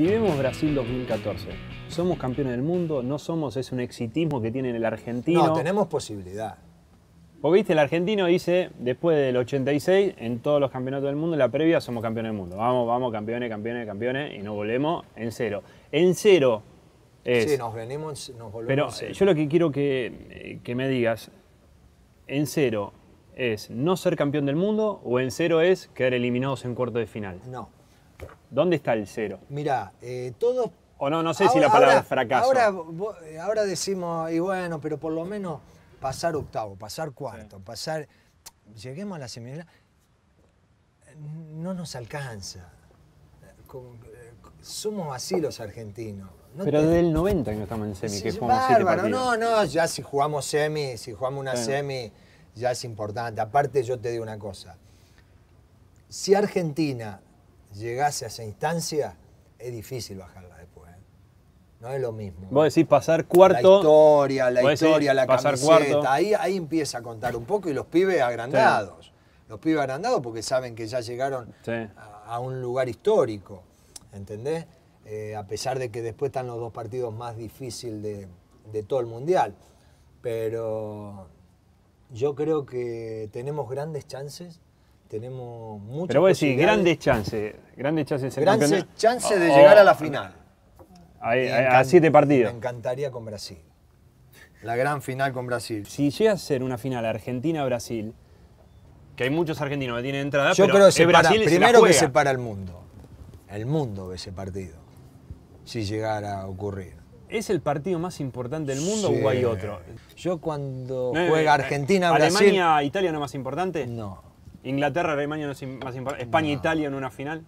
Si vemos Brasil 2014, somos campeones del mundo, no somos, es un exitismo que tiene el argentino. No, tenemos posibilidad. Porque viste, el argentino dice, después del 86, en todos los campeonatos del mundo, en la previa somos campeones del mundo. Vamos, vamos, campeones, campeones, campeones, y nos volvemos en cero. En cero es... Sí, nos, venimos, nos volvemos Pero cero. yo lo que quiero que, que me digas, en cero es no ser campeón del mundo o en cero es quedar eliminados en cuarto de final. No. ¿Dónde está el cero? Mirá, eh, todos... O no, no sé si la palabra es fracaso. Ahora, eh, ahora, decimos, y bueno, pero por lo menos pasar octavo, pasar cuarto, pasar... Lleguemos a la semifinal. No nos alcanza. Eh, somos así los argentinos. pero desde el 90 que no estamos en semi, que jugamos bárbaro, no, no, ya si jugamos semi, si jugamos una semi, ya es importante. Aparte yo te digo una cosa. Si Argentina llegase a esa instancia, es difícil bajarla después. ¿eh? No es lo mismo. Vos decís pasar cuarto. La historia, la historia, la camiseta. Ahí, ahí empieza a contar un poco y los pibes agrandados. Los pibes agrandados porque saben que ya llegaron a, un lugar histórico. ¿Entendés? Eh, a pesar de que después están los dos partidos más difíciles de todo el mundial. Pero yo creo que tenemos grandes chances tenemos muchas Pero vos decís, grandes chances, grandes chances de oh, llegar a oh. la final. A, siete partidos. Me encantaría con Brasil. La gran final con Brasil. Si llega a ser una final Argentina-Brasil, que hay muchos argentinos que tienen entrada, Yo creo que se para, primero que separa el mundo. El mundo ve ese partido, si llegara a ocurrir. ¿Es el partido más importante del mundo o hay otro? Yo cuando juega eh, Argentina-Brasil... ¿Alemania-Italia no es más importante? No, Inglaterra, Alemania más importante. España, e Italia en una final.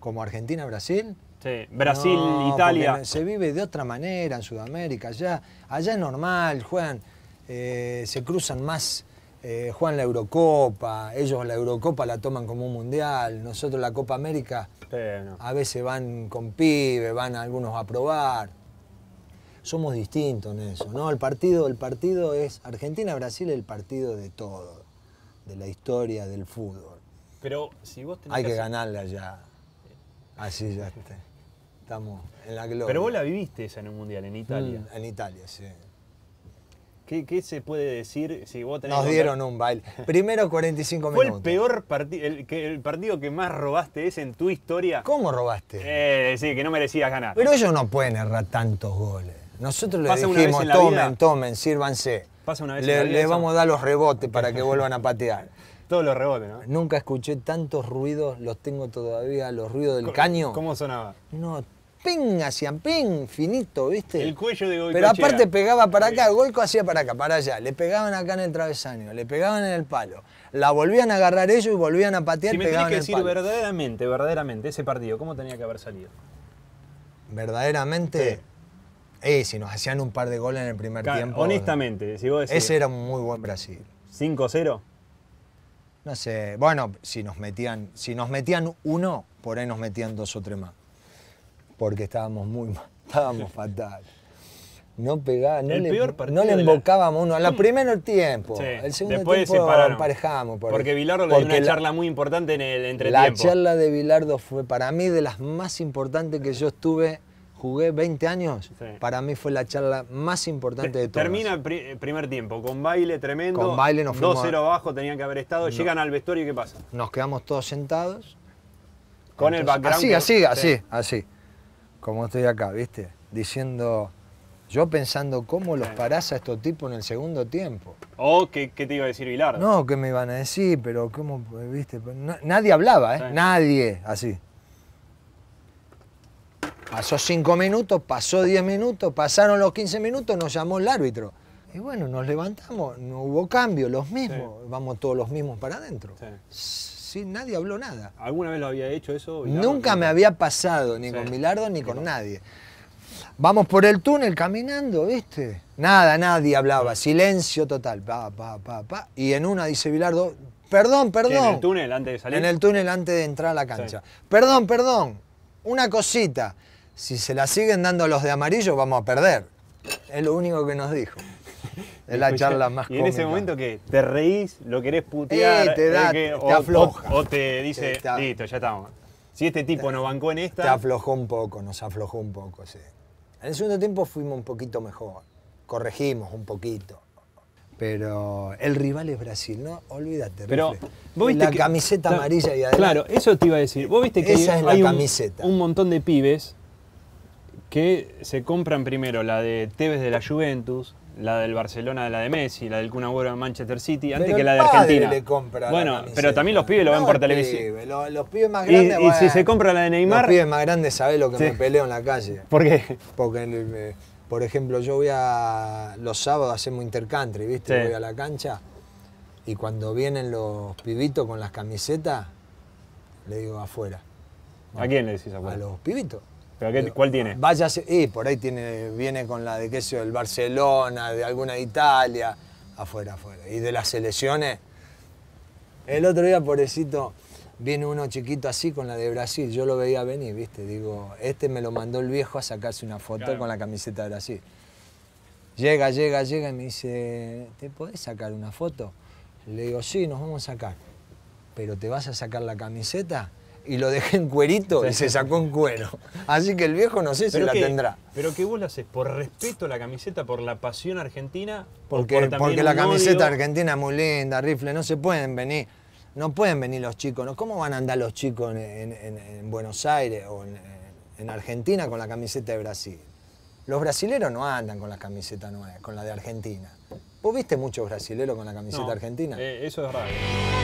¿Como Argentina, Brasil? Sí, Brasil, Italia. Se vive de otra manera en Sudamérica. Allá, allá es normal, juegan, eh, se cruzan más, eh, juegan la Eurocopa, ellos la Eurocopa la toman como un mundial, nosotros la Copa América a veces van con pibe, van algunos a probar. Somos distintos en eso, ¿no? El partido, partido es Argentina-Brasil, el partido de todos de la historia del fútbol. Pero si vos tenés Hay que, ganarla ya. Así ya está. estamos en la gloria. Pero vos la viviste esa en un mundial, en Italia. Mm, en Italia, sí. ¿Qué, se puede decir si vos tenés Nos dieron un baile. Primero 45 minutos. ¿Fue el peor partido, el, partido que más robaste es en tu historia? ¿Cómo robaste? Eh, sí, que no merecías ganar. Pero ellos no pueden errar tantos goles. Nosotros les dijimos, tomen, tomen, sírvanse. Le, vamos a dar los rebotes para que vuelvan a patear. Todos los rebotes, ¿no? Nunca escuché tantos ruidos, los tengo todavía, los ruidos del caño. ¿Cómo sonaba? No, ping, hacían ping, finito, ¿viste? El cuello de Golko. Pero aparte pegaba para acá, Golco hacía para acá, para allá. Le pegaban acá en el travesaño, le pegaban en el palo. La volvían a agarrar ellos y volvían a patear. Si me tenés decir verdaderamente, verdaderamente, ese partido, ¿cómo tenía que haber salido? Verdaderamente... Eh, si nos hacían un par de goles en el primer tiempo. Honestamente, si vos decís, Ese era un muy buen Brasil. ¿5-0? No sé. Bueno, si nos metían. Si nos metían uno, por ahí nos metían dos o tres más. Porque estábamos muy mal. Estábamos fatal. No pegaba, no, le, no le embocábamos uno. La primero el tiempo. El segundo Después tiempo emparejamos. porque Bilardo le dio una charla muy importante en el entretiempo. La charla de Vilardo fue para mí de las más importantes que yo estuve jugué 20 años, para mí fue la charla más importante de todas. Termina el primer tiempo, con baile tremendo. Con baile no. 2-0 abajo tenían que haber estado, llegan al vestuario y ¿qué pasa? Nos quedamos todos sentados. Con el background. Así, así, así, así. Como estoy acá, ¿viste? Diciendo. Yo pensando cómo los parás a estos tipos en el segundo tiempo. ¿O ¿qué, te iba a decir Vilar? No, ¿qué me iban a decir? Pero cómo, viste, nadie hablaba, ¿eh? Nadie, así. Pasó cinco minutos, pasó diez minutos, pasaron los 15 minutos, nos llamó el árbitro. Y bueno, nos levantamos, no hubo cambio, los mismos, vamos todos los mismos para adentro. Sí. nadie habló nada. ¿Alguna vez lo había hecho eso? Nunca me había pasado, ni con Milardo ni con nadie. Vamos por el túnel caminando, ¿viste? Nada, nadie hablaba, silencio total. Pa, pa, Y en una dice Bilardo, perdón, perdón. En el túnel antes de salir. En el túnel antes de entrar a la cancha. Perdón, perdón. Una cosita si se la siguen dando a los de amarillo, vamos a perder. Es lo único que nos dijo. Es la charla más cómica. Y en ese momento que te reís, lo querés putear, te, eh, da, o, te afloja. O, te dice, listo, ya estamos. Si este tipo nos bancó en esta. Te aflojó un poco, nos aflojó un poco, sí. En el segundo tiempo fuimos un poquito mejor. Corregimos un poquito. Pero el rival es Brasil, ¿no? Olvídate. Pero vos la camiseta amarilla y adelante. Claro, eso te iba a decir. Vos viste que Esa hay, es la camiseta. un montón de pibes que se compran primero la de Tevez de la Juventus, la del Barcelona de la de Messi, la del Kun de Manchester City, antes que la de Argentina. bueno, pero también los pibes lo ven por televisión. Los, pibes más grandes. Y, si se compra la de Neymar. Los pibes más grandes saben lo que me peleo en la calle. ¿Por qué? Porque, eh, por ejemplo, yo voy a los sábados hacemos intercountry, ¿viste? Voy a la cancha y cuando vienen los pibitos con las camisetas, le digo afuera. ¿A quién le decís afuera? A los pibitos. ¿Pero cuál tiene? Vaya, y por ahí tiene, viene con la de del Barcelona, de alguna de Italia, afuera, afuera. Y de las selecciones. El otro día, pobrecito, viene uno chiquito así con la de Brasil. Yo lo veía venir, ¿viste? Digo, este me lo mandó el viejo a sacarse una foto con la camiseta de Brasil. Llega, llega, llega y me dice, ¿te podés sacar una foto? Le digo, sí, nos vamos a sacar. ¿Pero te vas a sacar la camiseta? y lo dejé en cuerito y se sacó en cuero. Así que el viejo no sé si la tendrá. Pero que vos la haces por respeto a la camiseta, por la pasión argentina. Porque, porque la camiseta argentina es muy linda, rifle, no se pueden venir. No pueden venir los chicos, ¿no? ¿cómo van a andar los chicos en, Buenos Aires o en, Argentina con la camiseta de Brasil? Los brasileros no andan con la camiseta nueva, con la de Argentina. ¿Vos viste muchos brasileros con la camiseta argentina? Eh, eso es raro.